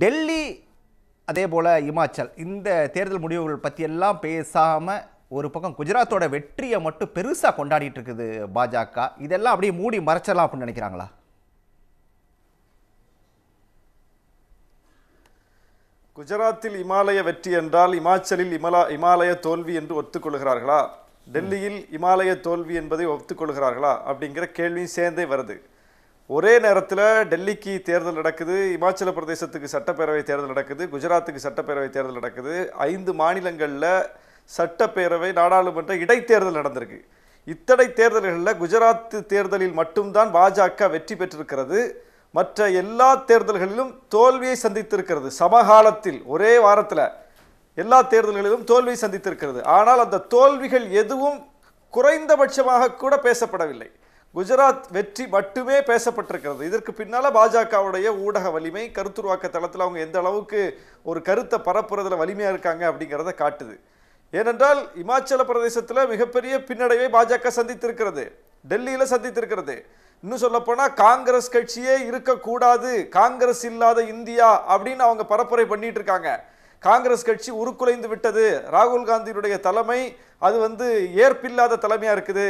டெல்லி அதே போல் இமாச்சல் இந்த தேர்தல் முடிவுகள் பற்றியெல்லாம் பேசாமல் ஒரு பக்கம் குஜராத்தோட வெற்றியை மட்டும் பெருசாக கொண்டாடிட்டு இருக்குது பாஜக இதெல்லாம் அப்படியே மூடி மறைச்சிடலாம் அப்படின்னு நினைக்கிறாங்களா குஜராத்தில் இமாலய வெற்றி என்றால் இமாச்சலில் இமலா இமாலய தோல்வி என்று ஒத்துக்கொள்கிறார்களா டெல்லியில் இமாலய தோல்வி என்பதை ஒத்துக்கொள்கிறார்களா அப்படிங்கிற கேள்வியும் சேர்ந்தே வருது ஒரே நேரத்தில் டெல்லிக்கு தேர்தல் நடக்குது இமாச்சல பிரதேசத்துக்கு சட்டப்பேரவை தேர்தல் நடக்குது குஜராத்துக்கு சட்டப்பேரவை தேர்தல் நடக்குது ஐந்து மாநிலங்களில் சட்டப்பேரவை நாடாளுமன்ற இடைத்தேர்தல் நடந்திருக்கு இத்தனை தேர்தல்களில் குஜராத் தேர்தலில் மட்டும்தான் பாஜக வெற்றி பெற்றிருக்கிறது மற்ற எல்லா தேர்தல்களிலும் தோல்வியை சந்தித்திருக்கிறது சமகாலத்தில் ஒரே வாரத்தில் எல்லா தேர்தல்களிலும் தோல்வியை சந்தித்திருக்கிறது ஆனால் அந்த தோல்விகள் எதுவும் குறைந்தபட்சமாக கூட பேசப்படவில்லை குஜராத் வெற்றி மட்டுமே பேசப்பட்டிருக்கிறது இதற்கு பின்னால் பாஜகவுடைய ஊடக வலிமை கருத்துருவாக்க தளத்தில் அவங்க எந்த அளவுக்கு ஒரு கருத்தை பரப்புறதுல வலிமையாக இருக்காங்க அப்படிங்கிறத காட்டுது ஏனென்றால் இமாச்சல பிரதேசத்தில் மிகப்பெரிய பின்னடைவை பாஜக சந்தித்திருக்கிறது டெல்லியில் சந்தித்திருக்கிறது இன்னும் சொல்லப்போனால் காங்கிரஸ் கட்சியே இருக்கக்கூடாது காங்கிரஸ் இல்லாத இந்தியா அப்படின்னு அவங்க பரப்புரை பண்ணிட்டு இருக்காங்க காங்கிரஸ் கட்சி உருக்குலைந்து விட்டது ராகுல் காந்தியினுடைய தலைமை அது வந்து ஏற்பில்லாத தலைமையாக இருக்குது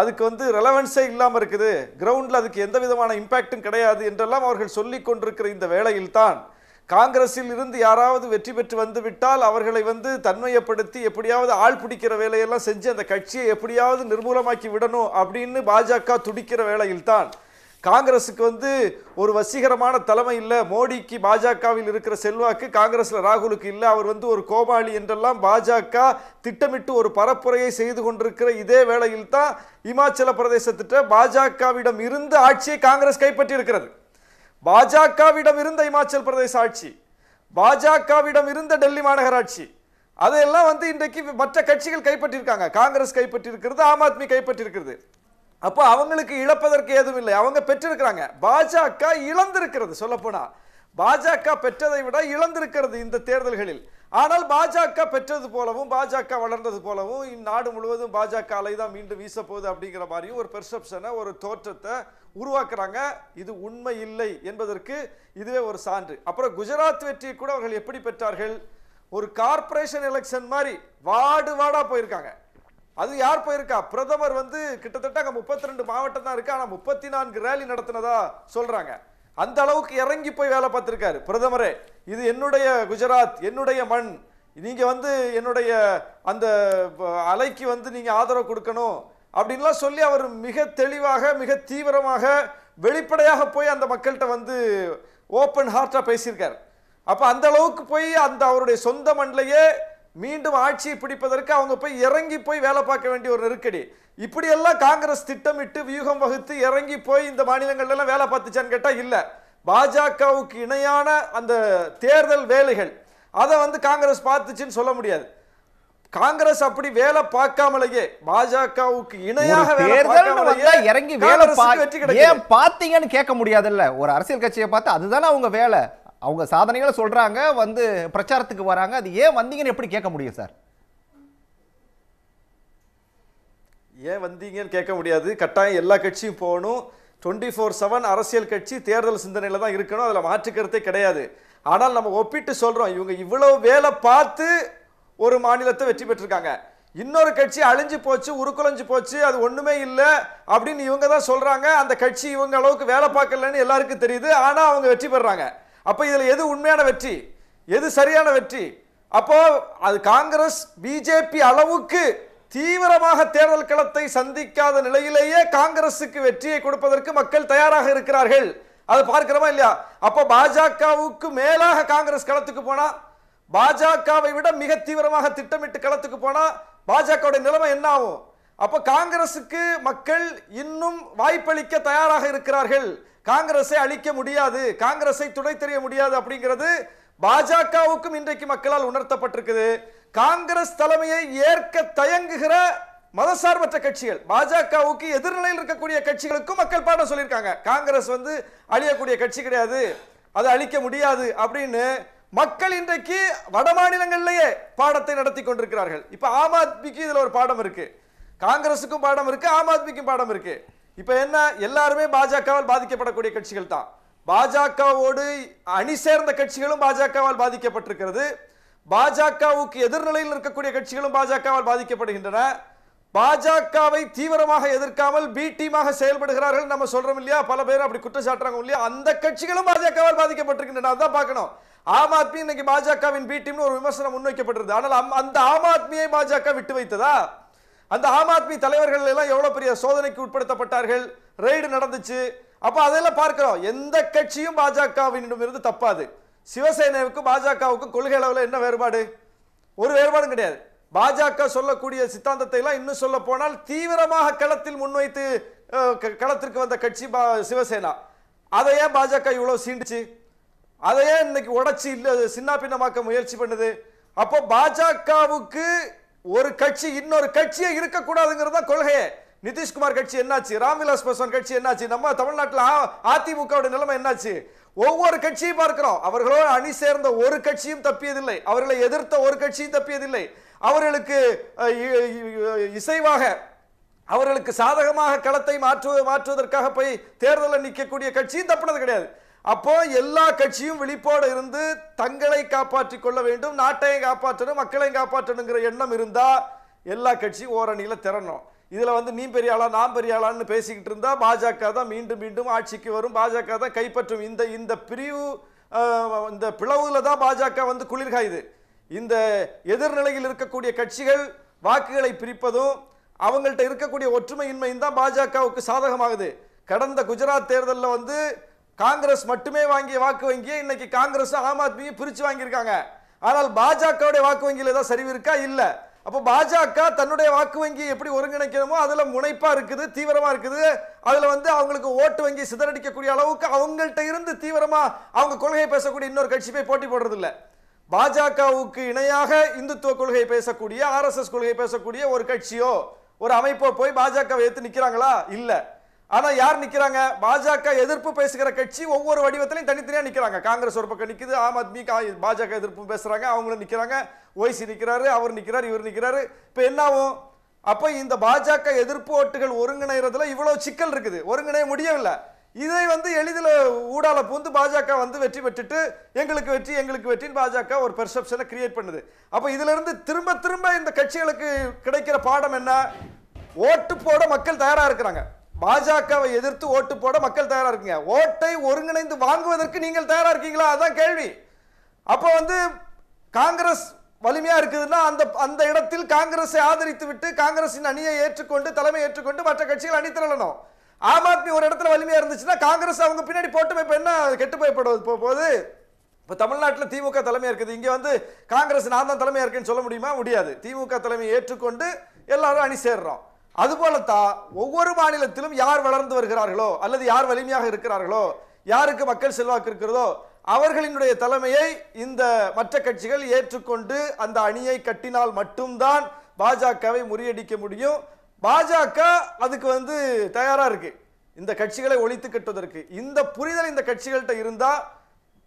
அதுக்கு வந்து ரெலவென்ஸே இல்லாமல் இருக்குது கிரவுண்டில் அதுக்கு எந்த விதமான இம்பேக்டும் கிடையாது என்றெல்லாம் அவர்கள் சொல்லி கொண்டிருக்கிற இந்த தான் காங்கிரஸில் இருந்து யாராவது வெற்றி பெற்று வந்துவிட்டால் அவர்களை வந்து தன்மையப்படுத்தி எப்படியாவது ஆள் பிடிக்கிற வேலையெல்லாம் செஞ்சு அந்த கட்சியை எப்படியாவது நிர்மூலமாக்கி விடணும் அப்படின்னு பாஜக துடிக்கிற தான் காங்கிரஸுக்கு வந்து ஒரு வசீகரமான தலைமை இல்லை மோடிக்கு பாஜகவில் இருக்கிற செல்வாக்கு காங்கிரஸில் ராகுலுக்கு இல்லை அவர் வந்து ஒரு கோமாளி என்றெல்லாம் பாஜக திட்டமிட்டு ஒரு பரப்புரையை செய்து கொண்டிருக்கிற இதே வேளையில் தான் இமாச்சல பிரதேசத்திட்ட பாஜகவிடம் இருந்து ஆட்சியை காங்கிரஸ் கைப்பற்றி இருக்கிறது பாஜகவிடம் இருந்த இமாச்சல் பிரதேச ஆட்சி பாஜகவிடம் இருந்த டெல்லி மாநகராட்சி அதையெல்லாம் வந்து இன்றைக்கு மற்ற கட்சிகள் கைப்பற்றியிருக்காங்க காங்கிரஸ் கைப்பற்றியிருக்கிறது ஆம் ஆத்மி கைப்பற்றியிருக்கிறது அப்போ அவங்களுக்கு இழப்பதற்கு ஏதும் இல்லை அவங்க பெற்றிருக்கிறாங்க பாஜக இழந்திருக்கிறது சொல்லப்போனால் பாஜக பெற்றதை விட இழந்திருக்கிறது இந்த தேர்தல்களில் ஆனால் பாஜக பெற்றது போலவும் பாஜக வளர்ந்தது போலவும் இந்நாடு முழுவதும் பாஜக அலை தான் மீண்டும் வீசப்போகுது அப்படிங்கிற மாதிரியும் ஒரு பெர்செப்ஷனை ஒரு தோற்றத்தை உருவாக்குறாங்க இது உண்மை இல்லை என்பதற்கு இதுவே ஒரு சான்று அப்புறம் குஜராத் வெற்றியை கூட அவர்கள் எப்படி பெற்றார்கள் ஒரு கார்பரேஷன் எலெக்ஷன் மாதிரி வார்டு வார்டாக போயிருக்காங்க அது யார் போயிருக்கா பிரதமர் வந்து கிட்டத்தட்ட அங்கே முப்பத்தி ரெண்டு மாவட்டம் தான் இருக்கு ஆனால் முப்பத்தி நான்கு ரேலி நடத்தினதா சொல்றாங்க அந்த அளவுக்கு இறங்கி போய் வேலை பார்த்துருக்காரு பிரதமரே இது என்னுடைய குஜராத் என்னுடைய மண் நீங்கள் வந்து என்னுடைய அந்த அலைக்கு வந்து நீங்கள் ஆதரவு கொடுக்கணும் அப்படின்லாம் சொல்லி அவர் மிக தெளிவாக மிக தீவிரமாக வெளிப்படையாக போய் அந்த மக்கள்கிட்ட வந்து ஓப்பன் ஹார்ட்டாக பேசியிருக்கார் அப்போ அந்த அளவுக்கு போய் அந்த அவருடைய சொந்த மண்ணிலேயே மீண்டும் ஆட்சியை பிடிப்பதற்கு அவங்க போய் இறங்கி போய் வேலை பார்க்க வேண்டிய ஒரு நெருக்கடி இப்படியெல்லாம் காங்கிரஸ் திட்டமிட்டு வியூகம் வகுத்து இறங்கி போய் இந்த மாநிலங்கள்லாம் வேலை பார்த்துச்சான்னு கேட்டால் இல்லை பாஜகவுக்கு இணையான அந்த தேர்தல் வேலைகள் அதை வந்து காங்கிரஸ் பார்த்துச்சுன்னு சொல்ல முடியாது காங்கிரஸ் அப்படி வேலை பார்க்காமலேயே பாஜகவுக்கு இணையாக இறங்கி வேலை வெற்றி கிடைக்கும் ஏன் பார்த்தீங்கன்னு கேட்க முடியாதுல்ல ஒரு அரசியல் கட்சியை பார்த்து அதுதானே அவங்க வேலை அவங்க சாதனைகளை சொல்கிறாங்க வந்து பிரச்சாரத்துக்கு வராங்க அது ஏன் வந்தீங்கன்னு எப்படி கேட்க முடியும் சார் ஏன் வந்தீங்கன்னு கேட்க முடியாது கட்டாயம் எல்லா கட்சியும் போகணும் டுவெண்ட்டி ஃபோர் செவன் அரசியல் கட்சி தேர்தல் சிந்தனையில் தான் இருக்கணும் அதில் மாற்றுக்கிறதே கிடையாது ஆனால் நம்ம ஒப்பிட்டு சொல்கிறோம் இவங்க இவ்வளோ வேலை பார்த்து ஒரு மாநிலத்தை வெற்றி பெற்றிருக்காங்க இன்னொரு கட்சி அழிஞ்சு போச்சு உருக்குலைஞ்சு போச்சு அது ஒன்றுமே இல்லை அப்படின்னு இவங்க தான் சொல்கிறாங்க அந்த கட்சி இவங்க அளவுக்கு வேலை பார்க்கலன்னு எல்லாருக்கும் தெரியுது ஆனால் அவங்க வெற்றி பெறுறாங்க அப்போ இதில் எது உண்மையான வெற்றி எது சரியான வெற்றி அப்போ அது காங்கிரஸ் பிஜேபி அளவுக்கு தீவிரமாக தேர்தல் களத்தை சந்திக்காத நிலையிலேயே காங்கிரஸுக்கு வெற்றியை கொடுப்பதற்கு மக்கள் தயாராக இருக்கிறார்கள் அதை பார்க்கிறோமா இல்லையா அப்போ பாஜகவுக்கு மேலாக காங்கிரஸ் களத்துக்கு போனால் பாஜகவை விட மிக தீவிரமாக திட்டமிட்டு களத்துக்கு போனால் பாஜகவுடைய நிலைமை என்ன ஆகும் அப்போ காங்கிரஸுக்கு மக்கள் இன்னும் வாய்ப்பளிக்க தயாராக இருக்கிறார்கள் காங்கிரஸை அழிக்க முடியாது காங்கிரஸை துடை தெரிய முடியாது அப்படிங்கிறது பாஜகவுக்கும் இன்றைக்கு மக்களால் உணர்த்தப்பட்டிருக்குது காங்கிரஸ் தலைமையை ஏற்க தயங்குகிற மதசார்பற்ற கட்சிகள் பாஜகவுக்கு எதிர்நிலையில் இருக்கக்கூடிய கட்சிகளுக்கும் மக்கள் பாடம் சொல்லியிருக்காங்க காங்கிரஸ் வந்து அழியக்கூடிய கட்சி கிடையாது அதை அழிக்க முடியாது அப்படின்னு மக்கள் இன்றைக்கு வட மாநிலங்களிலேயே பாடத்தை நடத்தி கொண்டிருக்கிறார்கள் இப்போ ஆம் ஆத்மிக்கு இதில் ஒரு பாடம் இருக்கு காங்கிரஸுக்கும் பாடம் இருக்கு ஆம் ஆத்மிக்கும் பாடம் இருக்கு இப்போ என்ன எல்லாருமே பாஜகவால் பாதிக்கப்படக்கூடிய கட்சிகள் தான் பாஜகவோடு அணி சேர்ந்த கட்சிகளும் பாஜகவால் பாதிக்கப்பட்டிருக்கிறது பாஜகவுக்கு எதிர்நிலையில் இருக்கக்கூடிய கட்சிகளும் பாஜகவால் பாதிக்கப்படுகின்றன பாஜகவை தீவிரமாக எதிர்க்காமல் பி டீமாக செயல்படுகிறார்கள் நம்ம சொல்றோம் இல்லையா பல பேர் அப்படி குற்றச்சாட்டுறாங்க இல்லையா அந்த கட்சிகளும் பாஜகவால் பாதிக்கப்பட்டிருக்கின்றன அதான் பார்க்கணும் ஆம் ஆத்மி இன்னைக்கு பாஜகவின் பி டீம்னு ஒரு விமர்சனம் முன்வைக்கப்பட்டிருது ஆனால் அந்த ஆம் ஆத்மியை பாஜக விட்டு வைத்ததா அந்த ஆம் ஆத்மி தலைவர்கள் எல்லாம் எவ்வளோ பெரிய சோதனைக்கு உட்படுத்தப்பட்டார்கள் ரெய்டு நடந்துச்சு அப்போ அதெல்லாம் பார்க்குறோம் எந்த கட்சியும் பாஜகவினிடம் இருந்து தப்பாது சிவசேனாவுக்கும் பாஜகவுக்கும் கொள்கை அளவில் என்ன வேறுபாடு ஒரு வேறுபாடும் கிடையாது பாஜக சொல்லக்கூடிய சித்தாந்தத்தை எல்லாம் இன்னும் சொல்ல போனால் தீவிரமாக களத்தில் முன்வைத்து களத்திற்கு வந்த கட்சி சிவசேனா அதை ஏன் பாஜக இவ்வளோ சீண்டுச்சு அதை ஏன் இன்னைக்கு உடச்சி இல்லை சின்ன பின்னமாக்க முயற்சி பண்ணுது அப்போ பாஜகவுக்கு ஒரு கட்சி இன்னொரு கட்சியே இருக்கக்கூடாதுங்கிறது தான் கொள்கையே நிதிஷ்குமார் கட்சி என்னாச்சு ராம்விலாஸ் பாஸ்வான் கட்சி என்னாச்சு நம்ம தமிழ்நாட்டில் அதிமுகவோட நிலைமை என்னாச்சு ஒவ்வொரு கட்சியும் பார்க்கிறோம் அவர்களோடு அணி சேர்ந்த ஒரு கட்சியும் தப்பியதில்லை அவர்களை எதிர்த்த ஒரு கட்சியும் தப்பியதில்லை அவர்களுக்கு இசைவாக அவர்களுக்கு சாதகமாக களத்தை மாற்று மாற்றுவதற்காக போய் தேர்தலில் நிற்கக்கூடிய கட்சியும் தப்பினது கிடையாது அப்போ எல்லா கட்சியும் விழிப்போடு இருந்து தங்களை காப்பாற்றி கொள்ள வேண்டும் நாட்டையும் காப்பாற்றணும் மக்களையும் காப்பாற்றணுங்கிற எண்ணம் இருந்தால் எல்லா கட்சியும் ஓரணியில் திறணும் இதில் வந்து நீ பெரிய ஆளா பெரியாளான்னு பெரிய ஆளான்னு பேசிக்கிட்டு இருந்தால் பாஜக தான் மீண்டும் மீண்டும் ஆட்சிக்கு வரும் பாஜக தான் கைப்பற்றும் இந்த இந்த பிரிவு இந்த பிளவுல தான் பாஜக வந்து குளிர்காயுது இந்த எதிர்நிலையில் இருக்கக்கூடிய கட்சிகள் வாக்குகளை பிரிப்பதும் அவங்கள்ட்ட இருக்கக்கூடிய ஒற்றுமையின்மையும் தான் பாஜகவுக்கு சாதகமாகுது கடந்த குஜராத் தேர்தலில் வந்து காங்கிரஸ் மட்டுமே வாங்கிய வாக்கு வங்கியை இன்னைக்கு காங்கிரஸ் ஆம் ஆத்மியும் பிரித்து வாங்கியிருக்காங்க ஆனால் பாஜகவுடைய வாக்கு வங்கியில் ஏதாவது சரிவு இருக்கா இல்லை அப்போ பாஜக தன்னுடைய வாக்கு வங்கி எப்படி ஒருங்கிணைக்கணுமோ அதில் முனைப்பாக இருக்குது தீவிரமாக இருக்குது அதில் வந்து அவங்களுக்கு ஓட்டு வங்கி சிதறடிக்கக்கூடிய அளவுக்கு அவங்கள்ட்ட இருந்து தீவிரமாக அவங்க கொள்கையை பேசக்கூடிய இன்னொரு கட்சி போய் போட்டி இல்ல பாஜகவுக்கு இணையாக இந்துத்துவ கொள்கையை பேசக்கூடிய ஆர்எஸ்எஸ் கொள்கையை பேசக்கூடிய ஒரு கட்சியோ ஒரு அமைப்போ போய் பாஜக ஏத்து நிற்கிறாங்களா இல்லை ஆனா யார் நிக்கிறாங்க பாஜக எதிர்ப்பு பேசுகிற கட்சி ஒவ்வொரு வடிவத்திலையும் தனித்தனியா நிக்கிறாங்க காங்கிரஸ் ஒரு பக்கம் நிக்குது ஆம் ஆத்மி பாஜக எதிர்ப்பு பேசுறாங்க அவங்களும் நிக்கிறாங்க ஓய்சி நிக்கிறாரு அவர் நிக்கிறாரு இவர் நிக்கிறாரு இப்ப என்னாவும் அப்ப இந்த பாஜக எதிர்ப்பு ஓட்டுகள் ஒருங்கிணைறதுல இவ்வளவு சிக்கல் இருக்குது ஒருங்கிணைய முடியவில்லை இதை வந்து எளிதில் ஊடால பூந்து பாஜக வந்து வெற்றி பெற்றுட்டு எங்களுக்கு வெற்றி எங்களுக்கு வெற்றின்னு பாஜக ஒரு பெர்செப்ஷனை கிரியேட் பண்ணுது அப்போ இருந்து திரும்ப திரும்ப இந்த கட்சிகளுக்கு கிடைக்கிற பாடம் என்ன ஓட்டு போட மக்கள் தயாராக இருக்கிறாங்க பாஜகவை எதிர்த்து ஓட்டு போட மக்கள் தயாராக இருக்கீங்க ஓட்டை ஒருங்கிணைந்து வாங்குவதற்கு நீங்கள் தயாராக இருக்கீங்களா அதுதான் கேள்வி அப்போ வந்து காங்கிரஸ் வலிமையாக இருக்குதுன்னா அந்த அந்த இடத்தில் காங்கிரஸை ஆதரித்து விட்டு காங்கிரஸின் அணியை ஏற்றுக்கொண்டு தலைமை ஏற்றுக்கொண்டு மற்ற கட்சிகள் அணி திரளணும் ஆம் ஆத்மி ஒரு இடத்துல வலிமையாக இருந்துச்சுன்னா காங்கிரஸ் அவங்க பின்னாடி போட்டு இப்போ என்ன கெட்டு போய்படுவது போது இப்போ தமிழ்நாட்டில் திமுக தலைமையாக இருக்குது இங்கே வந்து காங்கிரஸ் நான் தான் தலைமையாக இருக்குன்னு சொல்ல முடியுமா முடியாது திமுக தலைமையை ஏற்றுக்கொண்டு எல்லாரும் அணி சேர்றோம் அதுபோலத்தான் ஒவ்வொரு மாநிலத்திலும் யார் வளர்ந்து வருகிறார்களோ அல்லது யார் வலிமையாக இருக்கிறார்களோ யாருக்கு மக்கள் செல்வாக்கு இருக்கிறதோ அவர்களினுடைய தலைமையை இந்த மற்ற கட்சிகள் ஏற்றுக்கொண்டு அந்த அணியை கட்டினால் மட்டும்தான் பாஜகவை முறியடிக்க முடியும் பாஜக அதுக்கு வந்து தயாராக இருக்கு இந்த கட்சிகளை ஒழித்து கட்டுவதற்கு இந்த புரிதல் இந்த கட்சிகள்கிட்ட இருந்தால்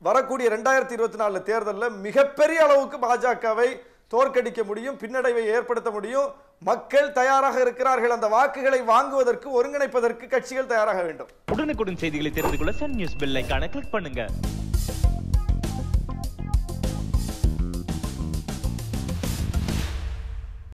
வரக்கூடிய ரெண்டாயிரத்தி இருபத்தி நாலு தேர்தலில் மிகப்பெரிய அளவுக்கு பாஜகவை தோற்கடிக்க முடியும் பின்னடைவை ஏற்படுத்த முடியும் மக்கள் தயாராக இருக்கிறார்கள் அந்த வாக்குகளை வாங்குவதற்கு ஒருங்கிணைப்பதற்கு கட்சிகள் தயாராக வேண்டும் உடனுக்குடன் செய்திகளை தெரிந்து கொள்ள சன் நியூஸ் பெல் கிளிக் பண்ணுங்க